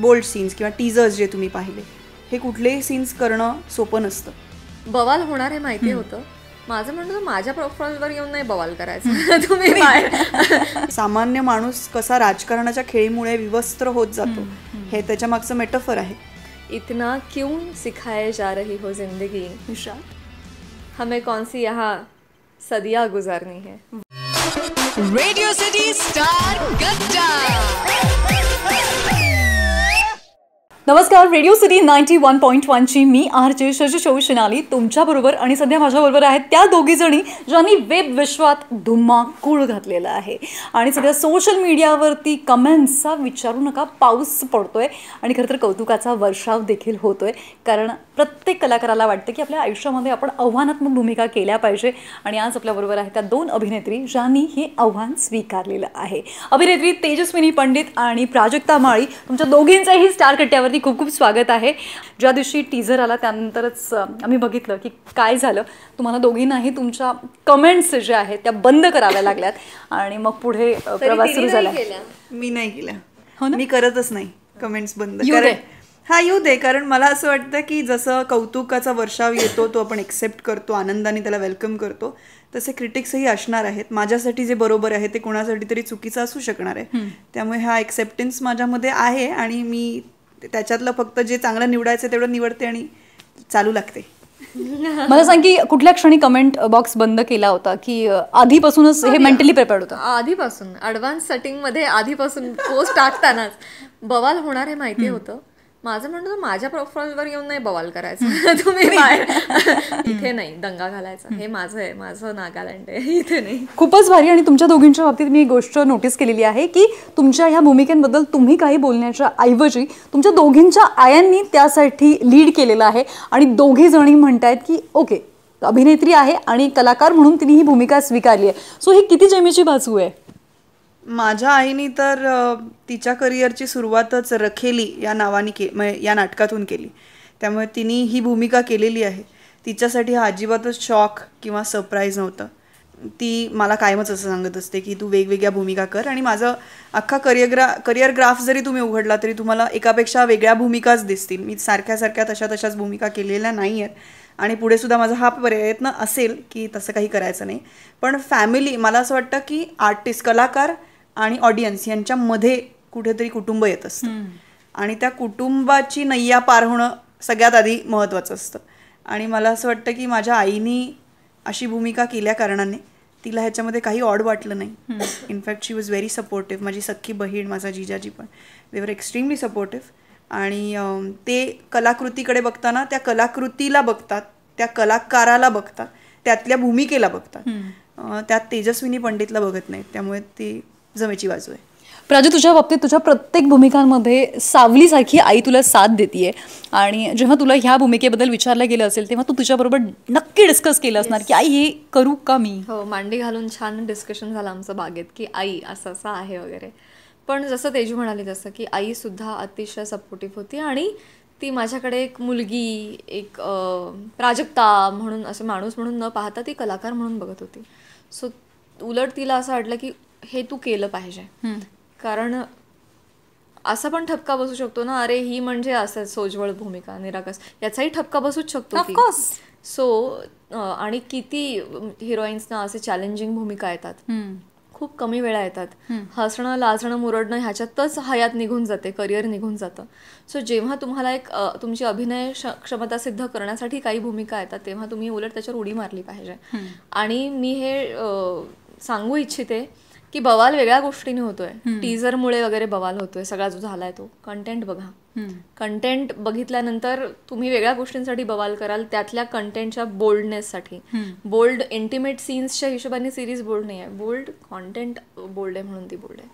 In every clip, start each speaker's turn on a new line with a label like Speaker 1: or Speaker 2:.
Speaker 1: Bold scenes किंवा teasers जे तुम्ही पाहिले
Speaker 2: हे कुठलेही सीन्स करणं
Speaker 1: सोपं नसतं
Speaker 2: बवाल होणार हे माहिती होतं माझं म्हणणं माझ्या प्रोफाईलवर येऊन नाही बवाल करायचं
Speaker 1: तुम्ही सामान्य माणूस कसा राजकारणाच्या खेळीमुळे विवस्त्र होत जातो हे त्याच्या मागचं मेटफर आहे
Speaker 2: इतना क्यों सिखाय जा रही हो जिंदगी निशा हमें कौन सी सदिया गुजारनी है रेडियो सिटी स्टार गट्टा
Speaker 3: नमस्कार radio city ninety one point वनची मी आर जे शशी शिनाली तुमच्याबरोबर आणि सध्या माझ्याबरोबर आहेत त्या दोघीजणी ज्यांनी वेब विश्वात धुमाकूळ घातलेला आहे आणि सध्या सोशल मीडियावरती कमेंट्सचा विचारू नका पाऊस पडतोय आणि खरंतर कौतुकाचा वर्षाव देखील होतोय कारण प्रत्येक कलाकाराला वाटतं की आपल्या आयुष्यामध्ये आपण आव्हानात्मक भूमिका केल्या पाहिजे आणि आज आपल्याबरोबर आहे त्या दोन अभिनेत्री ज्यांनी हे आव्हान स्वीकारलेलं आहे अभिनेत्री तेजस्विनी पंडित आणि प्राजक्ता माळी तुमच्या दोघींचाही स्टार कट्ट्यावर अगदी खूप खूप स्वागत आहे ज्या दिवशी टीझर आला त्यानंतरच आम्ही बघितलं की काय झालं तुम्हाला दोघींनाही तुमच्या कमेंट्स ज्या आहेत त्या बंद कराव्या लागल्यात
Speaker 1: आणि मग पुढे प्रवास सुरू झाला मी नाही केला हो मी करतच नाही कमेंट्स बंद हा येऊ दे कारण मला असं वाटतं की जसं कौतुकाचा वर्षाव येतो तो आपण एक्सेप्ट करतो आनंदाने त्याला वेलकम करतो तसे क्रिटिक्सही असणार आहेत माझ्यासाठी जे बरोबर आहे ते कोणासाठी तरी चुकीचं असू शकणार आहे त्यामुळे हा एक्सेप्टन्स माझ्यामध्ये आहे आणि मी त्याच्यातलं फक्त जे चांगलं निवडायचं तेवढं निवडते आणि चालू लागते मला सांग की
Speaker 3: कुठल्या क्षणी कमेंट बॉक्स बंद केला होता की आधीपासूनच हे मेंटली प्रिपेअर्ड होतं
Speaker 2: आधीपासून सेटिंग मध्ये आधीपासून पोस्ट टाकतानाच बवाल होणार हे माहिती होतं माझं म्हणतो माझ्या प्रोफाईलवर येऊन नाही बवाल करायचा तुम्ही इथे नाही दंगा घालायचा हे माझं आहे माझं नागालँड आहे इथे नाही
Speaker 3: खूपच भारी आणि तुमच्या दोघींच्या बाबतीत मी गोष्ट नोटीस केलेली आहे की तुमच्या ह्या भूमिकेबद्दल तुम्ही काही बोलण्याच्या ऐवजी तुमच्या दोघींच्या आयांनी त्यासाठी लीड केलेलं आहे आणि दोघे जणी म्हणतायत की ओके अभिनेत्री आहे आणि कलाकार म्हणून तिने ही भूमिका स्वीकारली आहे सो ही किती जमीची
Speaker 1: बाजू आहे माझ्या आईनी तर तिच्या करिअरची सुरुवातच रखेली या नावाने के या नाटकातून केली त्यामुळे तिने ही भूमिका केलेली आहे तिच्यासाठी हा अजिबातच शॉक किंवा सरप्राईज नव्हतं ती मला कायमच असं सांगत असते की तू वेगवेगळ्या भूमिका कर आणि माझं अख्खा करिअग्रा करिअर ग्राफ जरी तुम्ही उघडला तरी तुम्हाला एकापेक्षा वेगळ्या भूमिकाच दिसतील मी सारख्या सारख्या तशा तशाच भूमिका केलेल्या नाही आहेत आणि पुढेसुद्धा माझा हा प्रयत्न असेल की तसं काही करायचं नाही पण फॅमिली मला असं वाटतं की आर्टिस्ट कलाकार आणि ऑडियन्स यांच्यामध्ये कुठेतरी कुटुंब येत असतं आणि त्या कुटुंबाची नैया पार होणं सगळ्यात आधी महत्त्वाचं असतं आणि मला असं वाटतं की माझ्या आईनी अशी भूमिका केल्या कारणाने तिला ह्याच्यामध्ये काही ऑड वाटलं नाही in fact she was very supportive माझी सख्खी बहीण माझा जिजाजी पण वर एक्स्ट्रीमली सपोर्टिव्ह आणि ते कलाकृतीकडे बघताना त्या कलाकृतीला बघतात त्या कलाकाराला बघतात त्यातल्या भूमिकेला बघतात त्यात तेजस्विनी पंडितला बघत नाहीत त्यामुळे ती जमेची बाजू आहे
Speaker 3: प्राजू तुझ्या बाबतीत तुझ्या प्रत्येक भूमिकांमध्ये सावलीसारखी आई तुला साथ देते आणि जेव्हा तुला ह्या भूमिकेबद्दल विचारलं गेलं असेल तेव्हा तू तुझ्याबरोबर
Speaker 2: नक्की डिस्कस केलं असणार की आई हे करू का मी हो मांडी घालून छान डिस्कशन झालं आमचं बागेत की आई असं असं आहे वगैरे पण जसं तेजू म्हणाली तसं की आईसुद्धा अतिशय सपोर्टिव्ह होती आणि ती माझ्याकडे एक मुलगी एक प्राजक्ता म्हणून असं माणूस म्हणून न पाहता ती कलाकार म्हणून बघत होती सो उलट तिला असं वाटलं की हे तू केलं पाहिजे कारण असा पण ठपका बसू शकतो ना अरे ही म्हणजे असं सोजवळ भूमिका निराकस याचाही ठपका बसूच शकतो सो आणि किती ना असे चॅलेंजिंग भूमिका येतात खूप कमी वेळा येतात हसणं लाजणं मुरडणं ह्याच्यातच हयात निघून जाते करिअर निघून जातं सो जेव्हा तुम्हाला एक तुमची अभिनय क्षमता सिद्ध करण्यासाठी काही भूमिका येतात तेव्हा तुम्ही उलट त्याच्यावर उडी मारली पाहिजे आणि मी हे सांगू इच्छिते की बवाल वेगळ्या गोष्टीने होतोय टीजरमुळे वगैरे बवाल होतोय सगळा जो झालाय तो कंटेंट बघा कंटेंट बघितल्यानंतर तुम्ही वेगळ्या गोष्टींसाठी बवाल कराल त्यातल्या कंटेंटच्या बोल्डनेससाठी बोल्ड इंटिमेट सीन्सच्या हिशोबाने सिरीज बोल्ड नाही आहे बोल्ड कॉन्टेंट बोल्ड आहे म्हणून ती बोल्ड आहे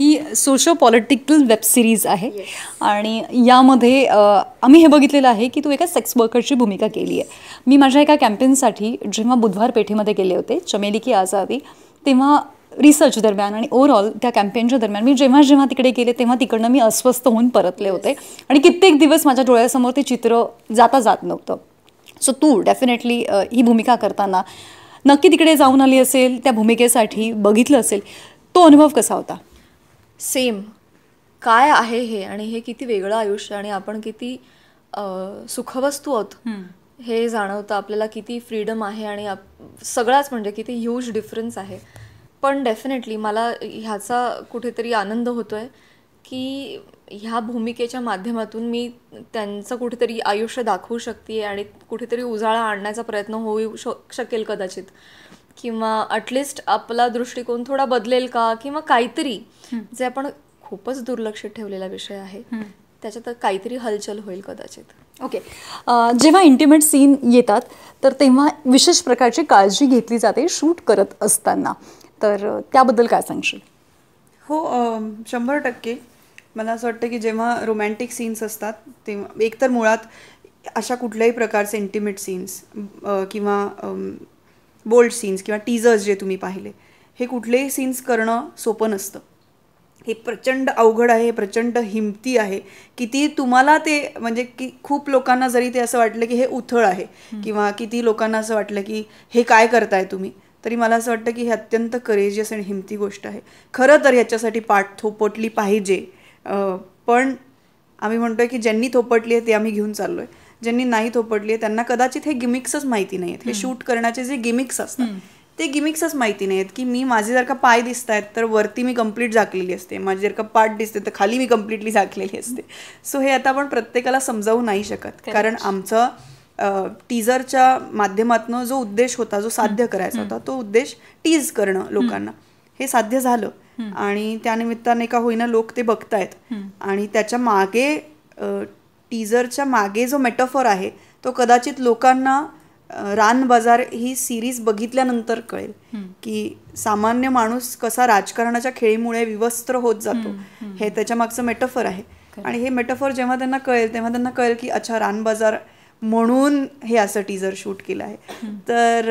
Speaker 3: ही सोशो पॉलिटिकल वेब सिरीज आहे आणि यामध्ये आम्ही हे बघितलेलं आहे की तू एका सेक्स वर्करची भूमिका केली आहे मी माझ्या एका कॅम्पेनसाठी जेव्हा बुधवार पेठेमध्ये गेले होते चमेली की आजादी तेव्हा रिसर्च दरम्यान आणि ओव्हरऑल त्या कॅम्पेनच्या दरम्यान मी जेव्हा जेव्हा तिकडे गेले तेव्हा तिकडनं मी अस्वस्थ होऊन परतले होते आणि कित्येक दिवस माझ्या डोळ्यासमोर ते चित्र जाता जात नव्हतं सो तू डेफिनेटली ही भूमिका करताना नक्की तिकडे जाऊन आली असेल त्या भूमिकेसाठी बघितलं असेल तो अनुभव कसा होता
Speaker 2: सेम काय आहे हे आणि हे किती वेगळं आयुष्य आणि आपण किती सुखवस्तू आहोत हे जाणवतं आपल्याला किती फ्रीडम आहे आणि सगळाच म्हणजे किती ह्यूज डिफरन्स आहे पण डेफिनेटली मला ह्याचा कुठेतरी आनंद होतो आहे की ह्या भूमिकेच्या माध्यमातून मी त्यांचं कुठेतरी आयुष्य दाखवू शकते आणि कुठेतरी उजाळा आणण्याचा प्रयत्न होऊ शक शकेल कदाचित किंवा अटलिस्ट आपला दृष्टिकोन थोडा बदलेल का किंवा काहीतरी जे आपण खूपच दुर्लक्षित ठेवलेला विषय आहे त्याच्यात काहीतरी हलचल होईल कदाचित ओके
Speaker 3: जेव्हा इंटिमेट सीन येतात तर तेव्हा विशेष प्रकारची काळजी घेतली जाते शूट करत असताना तर त्याबद्दल काय सांगशील
Speaker 1: हो शंभर टक्के मला असं वाटतं की जेव्हा रोमॅन्टिक सीन्स असतात तेव्हा एकतर मुळात अशा कुठल्याही प्रकारचे इंटिमेट सीन्स किंवा बोल्ड सीन्स किंवा टीजर्स जे तुम्ही पाहिले हे कुठलेही सीन्स करणं सोपं नसतं हे प्रचंड अवघड आहे प्रचंड हिमती आहे किती तुम्हाला ते म्हणजे की खूप लोकांना जरी ते असं वाटलं की हे उथळ आहे किंवा किती लोकांना असं वाटलं की हे काय करताय तुम्ही तरी मला असं वाटतं की हे अत्यंत करेजियस आणि हिमती गोष्ट आहे खरं तर ह्याच्यासाठी पाठ थोपटली पाहिजे पण आम्ही म्हणतोय की ज्यांनी थोपटली आहे ते आम्ही घेऊन चाललो आहे ज्यांनी नाही थोपटली आहे त्यांना कदाचित हे गिमिक्सच माहिती नाही आहेत हे शूट करण्याचे जे गिमिक्स असतात ते गिमिक्सच माहिती नाहीत की मी माझे जर का पाय दिसत आहेत तर वरती मी कम्प्लीट झाकलेली असते माझे जर का पाठ दिसते तर खाली मी कम्प्लिटली झाकलेली असते सो हे आता आपण प्रत्येकाला समजावू नाही शकत कारण आमचं टीजरच्या माध्यमातून जो उद्देश होता जो साध्य करायचा होता तो उद्देश टीज करणं लोकांना हे साध्य झालं आणि त्यानिमित्ताने का होईना लोक ते बघतायत आणि त्याच्या मागे टीजरच्या मागे जो मेटाफर आहे तो कदाचित लोकांना रान बाजार ही सिरीज बघितल्यानंतर कळेल की सामान्य माणूस कसा राजकारणाच्या खेळीमुळे विवस्त्र होत जातो हे त्याच्या मागचं मेटफर आहे आणि हे मेटफर जेव्हा त्यांना कळेल तेव्हा त्यांना कळेल की अच्छा रान बाजार म्हणून हे असं टीजर शूट केलं आहे तर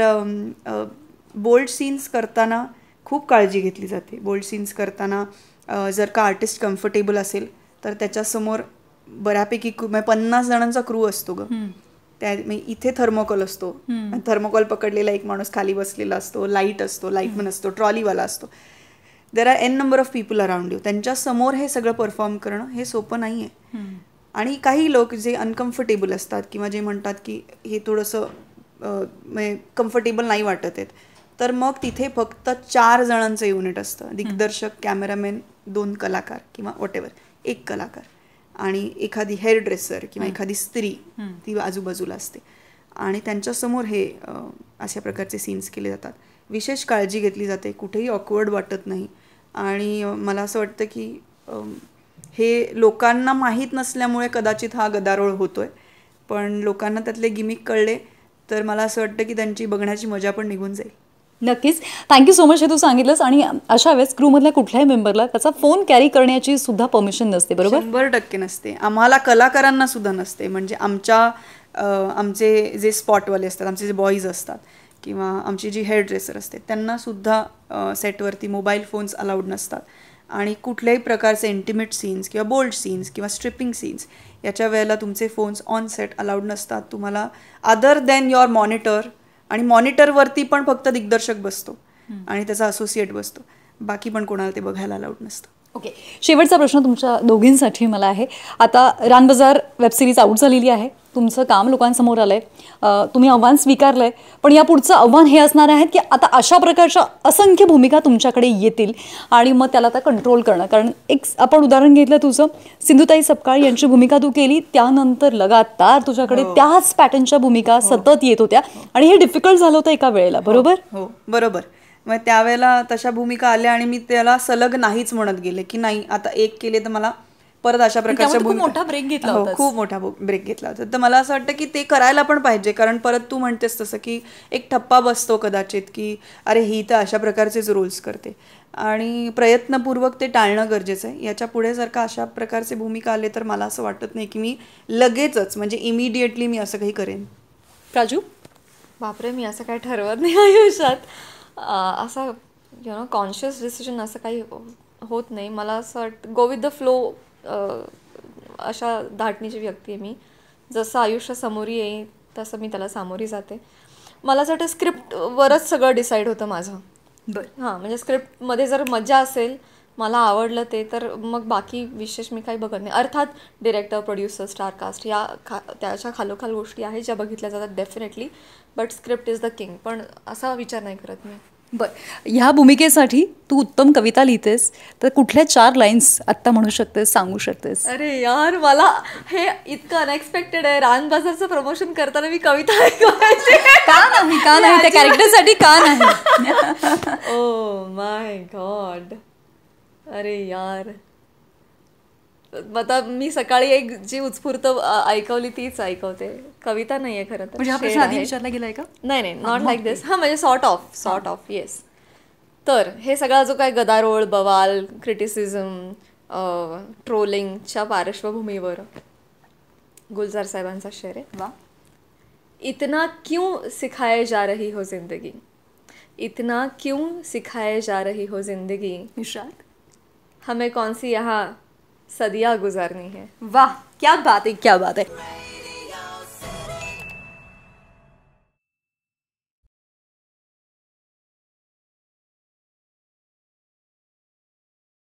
Speaker 1: बोल्ड सीन्स करताना खूप काळजी घेतली जाते बोल्ड सीन्स करताना जर का आर्टिस्ट कम्फर्टेबल असेल तर त्याच्यासमोर बऱ्यापैकी म्हणजे पन्नास जणांचा क्रू असतो ग त्या इथे थर्मोकॉल असतो थर्मोकॉल पकडलेला एक माणूस खाली बसलेला असतो लाईट असतो लाईटमन असतो ट्रॉलीवाला असतो there are n number of people around you त्यांच्यासमोर हे सगळं परफॉर्म करणं हे सोपं नाही आहे आणि काही लोक जे अनकम्फर्टेबल असतात किंवा जे म्हणतात की हे थोडंसं म्हणजे कम्फर्टेबल नाही वाटत आहेत तर मग तिथे फक्त चार जणांचं युनिट असतं दिग्दर्शक कॅमेरामॅन दोन कलाकार किंवा वॉट एक कलाकार आणि एखादी हेअर ड्रेसर किंवा एखादी स्त्री ती आजूबाजूला असते आणि त्यांच्यासमोर हे अशा प्रकारचे सीन्स केले जातात विशेष काळजी घेतली जाते कुठेही ऑकवर्ड वाटत नाही आणि मला असं वाटतं की हे लोकांना माहीत नसल्यामुळे कदाचित हा गदारोळ होतोय पण लोकांना त्यातले गिमिक कळले तर मला असं वाटतं की त्यांची बघण्याची मजा पण निघून जाईल
Speaker 3: नक्कीच थँक्यू सो मच हे तू सांगितलंस आणि अशा वेळेस क्रूमधल्या कुठल्याही मेंबरला त्याचा फोन कॅरी करण्याची सुद्धा परमिशन नसते बरोबर
Speaker 1: शंभर टक्के नसते आम्हाला कलाकारांना सुद्धा नसते म्हणजे आमच्या आमचे जे स्पॉटवाले असतात आमचे जे बॉईज असतात किंवा आमची जी हेअर ड्रेसर असते त्यांना सुद्धा सेटवरती मोबाईल फोन्स अलाउड नसतात आणि कुठल्याही प्रकारचे इंटिमेट सीन्स किंवा बोल्ड सीन्स किंवा स्ट्रिपिंग सीन्स याच्या वेळेला तुमचे फोन्स ऑन सेट अलाउड नसतात तुम्हाला अदर दॅन युअर मॉनिटर आणि मॉनिटरवरती पण फक्त दिग्दर्शक बसतो आणि त्याचा असोसिएट बसतो बाकी पण कोणाला ते बघायला अलाउड नसतं ओके okay.
Speaker 3: शेवटचा प्रश्न तुमच्या दोघींसाठी मला आहे आता रानबाजार वेबसिरीज आऊट झालेली आहे तुमचं काम लोकांसमोर आलंय तुम्ही आव्हान स्वीकारलंय पण या पुढचं आव्हान हे असणार आहेत की आता अशा प्रकारच्या असंख्य भूमिका तुमच्याकडे येतील आणि मग त्याला आता कंट्रोल करणं कारण एक आपण उदाहरण घेतलं तुझं सिंधुताई सपकाळ यांची भूमिका तू केली त्यानंतर लगातार तुझ्याकडे हो. त्याच पॅटर्नच्या भूमिका हो. सतत येत होत्या आणि हे डिफिकल्ट झालं होतं एका वेळेला हो. बरोबर
Speaker 1: हो बरोबर मग त्यावेळेला तशा भूमिका आल्या आणि मी त्याला सलग नाहीच म्हणत गेले की नाही आता एक केले तर मला परत अशा प्रकारच्या मोठा ब्रेक घेतला हो, होता खूप मोठा ब्रेक घेतला होता तर मला असं वाटतं की ते करायला पण पाहिजे कारण परत तू म्हणतेस तसं की एक ठप्पा बसतो कदाचित की अरे ही तर अशा प्रकारचेच रूल्स करते आणि प्रयत्नपूर्वक ते टाळणं गरजेचं आहे याच्या पुढे जर का अशा प्रकारचे भूमिका आले तर मला असं वाटत नाही की मी लगेचच म्हणजे इमिडिएटली मी असं काही करेन राजू
Speaker 2: बापरे मी असं काही ठरवत नाही आयुष्यात असं यु नो कॉन्शियस डिसिजन असं काही होत नाही मला असं वाटतं गो विथ द फ्लो अशा धाटणीची व्यक्ती आहे मी जसं आयुष्य समोरी येईल तसं मी त्याला सामोरी जाते मला असं वाटतं स्क्रिप्टवरच सगळं डिसाईड होतं माझं बरं हां म्हणजे स्क्रिप्टमध्ये जर मजा असेल मला आवडलं ते तर मग बाकी विशेष मी काही बघत नाही अर्थात डिरेक्टर प्रोड्युसर स्टार कास्ट या खा त्याच्या खालोखाल गोष्टी आहेत ज्या बघितल्या जातात definitely but script is the king पण असा विचार नाही करत मी
Speaker 3: बर ह्या भूमिकेसाठी तू उत्तम कविता लिहितेस तर कुठल्या चार लाईन्स आत्ता म्हणू शकतेस सांगू शकतेस
Speaker 2: अरे यार मला हे इतकं अनएक्सपेक्टेड आहे बाजारचं प्रमोशन करताना मी कविता का नाही का नाही त्या कॅरेक्टरसाठी का नाही ओ माय गॉड अरे यार आता मी सकाळी एक जी उत्स्फूर्त ऐकवली तीच ऐकवते कविता नाहीये खरं म्हणजे विचारला गेलाय का नाही नाही नॉट लाईक दिस हा म्हणजे sort of sort of yes तर हे सगळा जो काय गदारोळ बवाल क्रिटिसिझम ट्रोलिंगच्या पार्श्वभूमीवर गुलजार साहेबांचा शेर आहे वा इतना क्यों सिखाए जा रही हो जिंदगी इतना क्यों सिखाए जा रही हो जिंदगी निशाद हमें कौन सी यहाँ सदिया गुजारनी है वाह क्या बात है क्या बात है